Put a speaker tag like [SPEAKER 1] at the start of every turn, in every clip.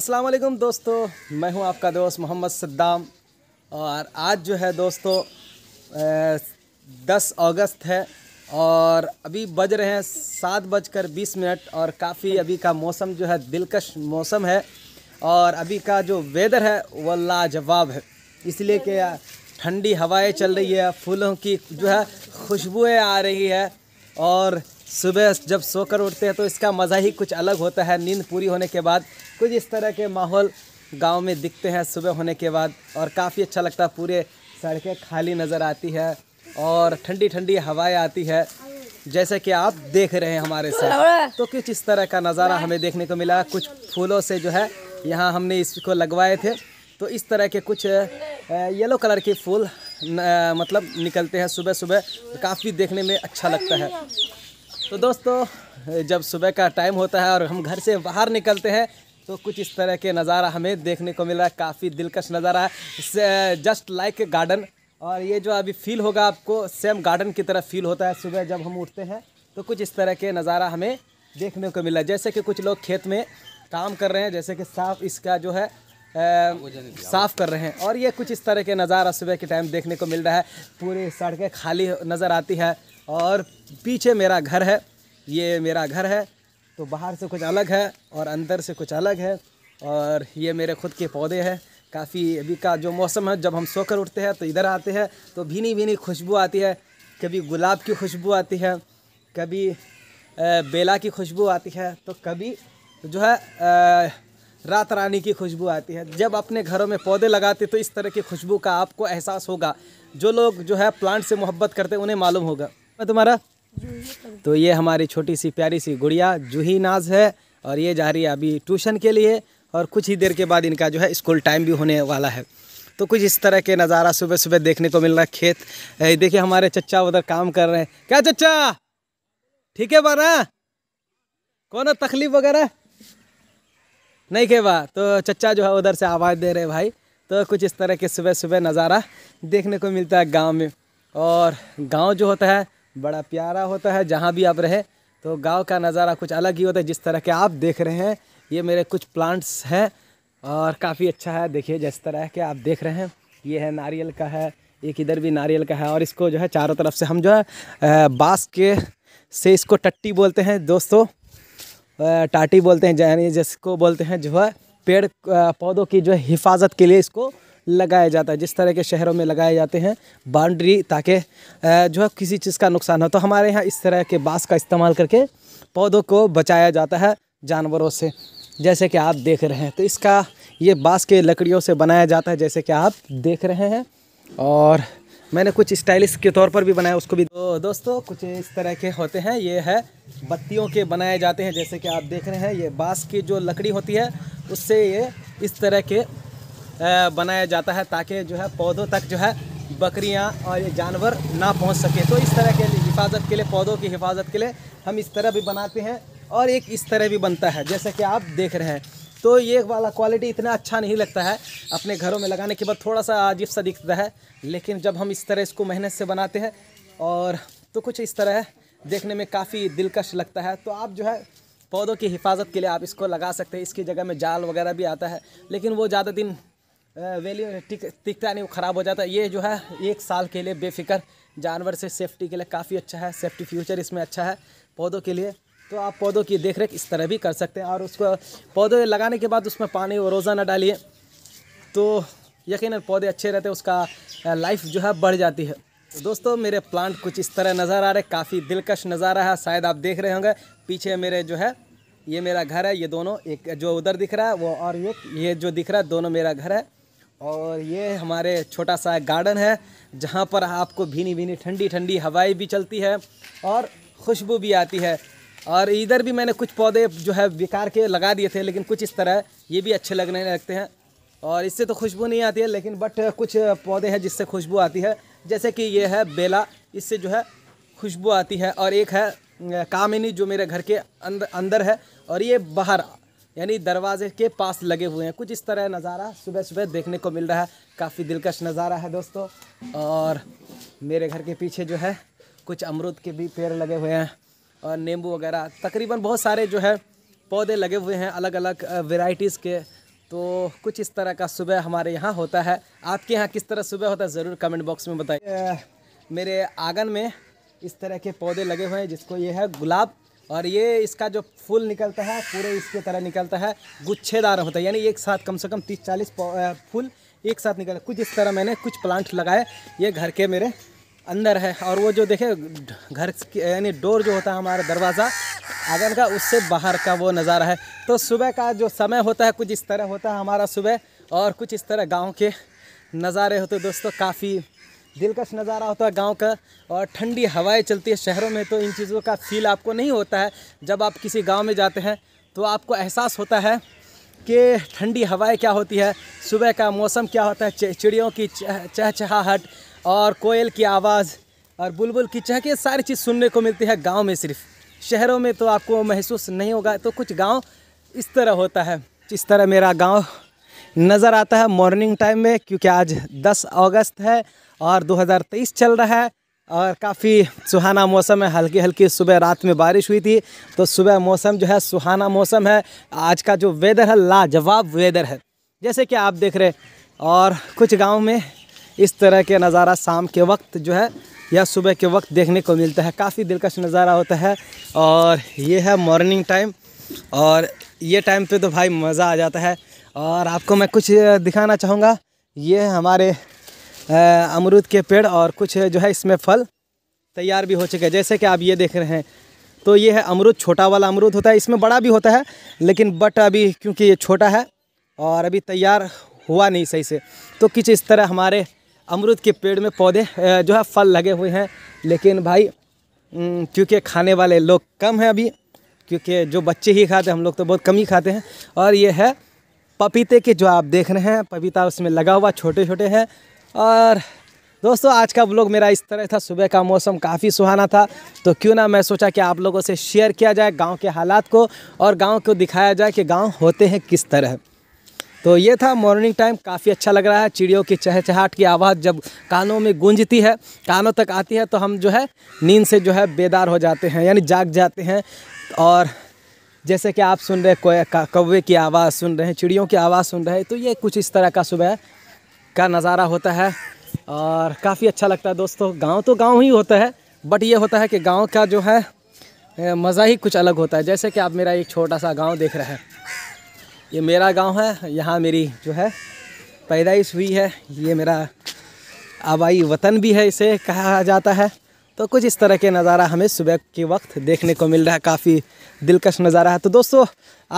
[SPEAKER 1] अस्सलाम वालेकुम दोस्तों मैं हूं आपका दोस्त मोहम्मद सद्दाम और आज जो है दोस्तों दस अगस्त है और अभी बज रहे हैं सात बजकर बीस मिनट और काफ़ी अभी का मौसम जो है दिलकश मौसम है और अभी का जो वेदर है वह लाजवाब है इसलिए कि ठंडी हवाएं चल रही है फूलों की जो है खुशबुएं आ रही है और सुबह जब सोकर उठते हैं तो इसका मज़ा ही कुछ अलग होता है नींद पूरी होने के बाद कुछ इस तरह के माहौल गांव में दिखते हैं सुबह होने के बाद और काफ़ी अच्छा लगता है पूरे सड़कें खाली नज़र आती है और ठंडी ठंडी हवाएं आती है जैसे कि आप देख रहे हैं हमारे साथ तो कुछ इस तरह का नज़ारा हमें देखने को मिला कुछ फूलों से जो है यहाँ हमने इसको लगवाए थे तो इस तरह के कुछ येलो कलर के फूल न, मतलब निकलते हैं सुबह सुबह काफ़ी देखने में अच्छा लगता है तो दोस्तों जब सुबह का टाइम होता है और हम घर से बाहर निकलते हैं तो कुछ इस तरह के नज़ारा हमें देखने को मिल रहा है काफ़ी दिलकश नज़ारा है जस्ट लाइक ए गार्डन और ये जो अभी फील होगा आपको सेम गार्डन की तरह फील होता है सुबह जब हम उठते हैं तो कुछ इस तरह के नज़ारा हमें देखने को मिला जैसे कि कुछ लोग खेत में काम कर रहे हैं जैसे कि साफ इसका जो है साफ़ कर रहे हैं और ये कुछ इस तरह के नज़ारा सुबह के टाइम देखने को मिल रहा है पूरी सड़कें खाली नज़र आती है और पीछे मेरा घर है ये मेरा घर है तो बाहर से कुछ अलग है और अंदर से कुछ अलग है और ये मेरे खुद के पौधे हैं काफ़ी अभी का जो मौसम है जब हम सोकर उठते हैं तो इधर आते हैं तो भीनी भीनी खुशबू आती है कभी गुलाब की खुशबू आती है कभी बेला की खुशबू आती है तो कभी जो है रात रानी की खुशबू आती है जब अपने घरों में पौधे लगाते तो इस तरह की खुशबू का आपको एहसास होगा जो लोग जो है प्लांट से मोहब्बत करते उन्हें मालूम होगा तुम्हारा तो ये हमारी छोटी सी प्यारी सी गुड़िया जूही नाज है और ये जा रही है अभी ट्यूशन के लिए और कुछ ही देर के बाद इनका जो है स्कूल टाइम भी होने वाला है तो कुछ इस तरह के नज़ारा सुबह सुबह देखने को मिल रहा है खेत देखिए हमारे चच्चा उधर काम कर रहे हैं क्या चच्चा ठीक है बारा कौन तकलीफ वगैरह नहीं के बा तो चच्चा जो है उधर से आवाज़ दे रहे भाई तो कुछ इस तरह के सुबह सुबह नज़ारा देखने को मिलता है गाँव में और गाँव जो होता है बड़ा प्यारा होता है जहाँ भी आप रहे तो गांव का नज़ारा कुछ अलग ही होता है जिस तरह के आप देख रहे हैं ये मेरे कुछ प्लांट्स हैं और काफ़ी अच्छा है देखिए जिस तरह के आप देख रहे हैं ये है नारियल का है एक इधर भी नारियल का है और इसको जो है चारों तरफ से हम जो है बाँस के से इसको टट्टी बोलते हैं दोस्तों टाटी बोलते हैं यानी जिसको बोलते हैं जो है पेड़ पौधों की जो है हिफाजत के लिए इसको लगाया जाता है जिस तरह के शहरों में लगाए जाते हैं बाउंड्री ताकि जो है किसी चीज़ का नुकसान हो तो हमारे यहाँ इस तरह के बाँस का इस्तेमाल करके पौधों को बचाया जाता है जानवरों से जैसे कि आप देख रहे हैं तो इसका ये बाँस के लकड़ियों से बनाया जाता है जैसे कि आप देख रहे हैं और मैंने कुछ स्टाइलिश के तौर पर भी बनाया उसको भी तो दोस्तों कुछ इस तरह के होते हैं ये है बत्तियों के बनाए जाते हैं जैसे कि आप देख रहे हैं ये बाँस की जो लकड़ी होती है उससे ये इस तरह के बनाया जाता है ताकि जो है पौधों तक जो है बकरियाँ और ये जानवर ना पहुँच सके तो इस तरह के हिफाजत के लिए पौधों की हिफाजत के लिए हम इस तरह भी बनाते हैं और एक इस तरह भी बनता है जैसे कि आप देख रहे हैं तो ये वाला क्वालिटी इतना अच्छा नहीं लगता है अपने घरों में लगाने के बाद थोड़ा सा अजीब सा दिखता है लेकिन जब हम इस तरह इसको मेहनत से बनाते हैं और तो कुछ इस तरह देखने में काफ़ी दिलकश लगता है तो आप जो है पौधों की हिफाजत के लिए आप इसको लगा सकते हैं इसकी जगह में जाल वगैरह भी आता है लेकिन वो ज़्यादा दिन वैल्यू टिक टिकता नहीं वो ख़राब हो जाता है ये जो है एक साल के लिए बेफिक्र जानवर से सेफ्टी के लिए काफ़ी अच्छा है सेफ्टी फ्यूचर इसमें अच्छा है पौधों के लिए तो आप पौधों की देखरेख इस तरह भी कर सकते हैं और उसको पौधे लगाने के बाद उसमें पानी रोज़ा ना डालिए तो यकीन पौधे अच्छे रहते हैं उसका लाइफ जो है बढ़ जाती है दोस्तों मेरे प्लांट कुछ इस तरह नज़र आ रहे काफ़ी दिलकश नज़ारा है शायद आप देख रहे होंगे पीछे मेरे जो है ये मेरा घर है ये दोनों एक जो उधर दिख रहा है वो और ये ये जो दिख रहा है दोनों मेरा घर है और ये हमारे छोटा सा गार्डन है जहाँ पर आपको भीनी भीनी ठंडी ठंडी हवाएं भी चलती है और खुशबू भी आती है और इधर भी मैंने कुछ पौधे जो है बेकार के लगा दिए थे लेकिन कुछ इस तरह ये भी अच्छे लगने लगते हैं और इससे तो खुशबू नहीं आती है लेकिन बट कुछ पौधे हैं जिससे खुशबू आती है जैसे कि ये है बेला इससे जो है खुशबू आती है और एक है कामिनी जो मेरे घर के अंदर अंदर है और ये बाहर यानी दरवाजे के पास लगे हुए हैं कुछ इस तरह नज़ारा सुबह सुबह देखने को मिल रहा है काफ़ी दिलकश नज़ारा है दोस्तों और मेरे घर के पीछे जो है कुछ अमरूद के भी पेड़ लगे हुए हैं और नींबू वगैरह तकरीबन बहुत सारे जो है पौधे लगे हुए हैं अलग अलग वेराइटीज़ के तो कुछ इस तरह का सुबह हमारे यहाँ होता है आपके यहाँ किस तरह सुबह होता है ज़रूर कमेंट बॉक्स में बताइए मेरे आंगन में इस तरह के पौधे लगे हुए हैं जिसको ये है गुलाब और ये इसका जो फूल निकलता है पूरे इसके तरह निकलता है गुच्छेदार होता है यानी एक साथ कम से कम तीस चालीस फूल एक साथ निकल कुछ इस तरह मैंने कुछ प्लांट लगाए ये घर के मेरे अंदर है और वो जो देखे घर यानी डोर जो होता है हमारा दरवाज़ा आगन का उससे बाहर का वो नज़ारा है तो सुबह का जो समय होता है कुछ इस तरह होता है हमारा सुबह और कुछ इस तरह गाँव के नज़ारे होते दोस्तों काफ़ी दिलकश नज़ारा होता है गांव का और ठंडी हवाएं चलती है शहरों में तो इन चीज़ों का फील आपको नहीं होता है जब आप किसी गांव में जाते हैं तो आपको एहसास होता है कि ठंडी हवाएं क्या होती है सुबह का मौसम क्या होता है चिड़ियों की चहचहाहट और कोयल की आवाज़ और बुलबुल की चहके सारी चीज़ सुनने को मिलती है गाँव में सिर्फ शहरों में तो आपको महसूस नहीं होगा तो कुछ गाँव इस तरह होता है इस तरह मेरा गाँव नज़र आता है मॉर्निंग टाइम में क्योंकि आज 10 अगस्त है और 2023 चल रहा है और काफ़ी सुहाना मौसम है हल्की हल्की सुबह रात में बारिश हुई थी तो सुबह मौसम जो है सुहाना मौसम है आज का जो वेदर है लाजवाब वेदर है जैसे कि आप देख रहे हैं और कुछ गाँव में इस तरह के नज़ारा शाम के वक्त जो है या सुबह के वक्त देखने को मिलता है काफ़ी दिलकश नज़ारा होता है और ये है मॉर्निंग टाइम और ये टाइम पे तो भाई मज़ा आ जाता है और आपको मैं कुछ दिखाना चाहूँगा ये हमारे अमरूद के पेड़ और कुछ जो है इसमें फल तैयार भी हो चुके हैं जैसे कि आप ये देख रहे हैं तो ये है अमरूद छोटा वाला अमरूद होता है इसमें बड़ा भी होता है लेकिन बट अभी क्योंकि ये छोटा है और अभी तैयार हुआ नहीं सही से तो कुछ इस तरह हमारे अमरूद के पेड़ में पौधे जो है फल लगे हुए हैं लेकिन भाई क्योंकि खाने वाले लोग कम हैं अभी क्योंकि जो बच्चे ही खाते हैं हम लोग तो बहुत कम ही खाते हैं और ये है पपीते के जो आप देख रहे हैं पपीता उसमें लगा हुआ छोटे छोटे हैं और दोस्तों आज का ब्लॉग मेरा इस तरह था सुबह का मौसम काफ़ी सुहाना था तो क्यों ना मैं सोचा कि आप लोगों से शेयर किया जाए गांव के हालात को और गांव को दिखाया जाए कि गांव होते हैं किस तरह तो ये था मॉर्निंग टाइम काफ़ी अच्छा लग रहा है चिड़ियों की चहचहाट की आवाज़ जब कानों में गूंजती है कानों तक आती है तो हम जो है नींद से जो है बेदार हो जाते हैं यानी जाग जाते हैं और जैसे कि आप सुन रहे हैं कौवे की आवाज़ सुन रहे हैं चिड़ियों की आवाज़ सुन रहे हैं तो ये कुछ इस तरह का सुबह का नज़ारा होता है और काफ़ी अच्छा लगता है दोस्तों गांव तो गांव ही होता है बट ये होता है कि गांव का जो है मज़ा ही कुछ अलग होता है जैसे कि आप मेरा एक छोटा सा गांव देख रहे हैं ये मेरा गांव है यहाँ मेरी जो है पैदाइश हुई है ये मेरा आबाई वतन भी है इसे कहा जाता है तो कुछ इस तरह के नज़ारा हमें सुबह के वक्त देखने को मिल रहा है काफ़ी दिलकश नज़ारा है तो दोस्तों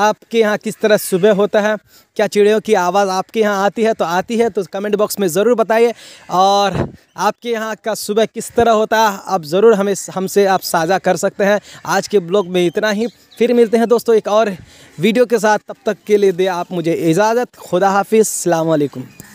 [SPEAKER 1] आपके यहाँ किस तरह सुबह होता है क्या चिड़ियों की आवाज़ आपके यहाँ आती है तो आती है तो कमेंट बॉक्स में ज़रूर बताइए और आपके यहाँ का सुबह किस तरह होता है आप ज़रूर हमें हमसे आप साझा कर सकते हैं आज के ब्लॉग में इतना ही फिर मिलते हैं दोस्तों एक और वीडियो के साथ तब तक के लिए दे आप मुझे इजाज़त खुदा हाफिज़ अलैक्म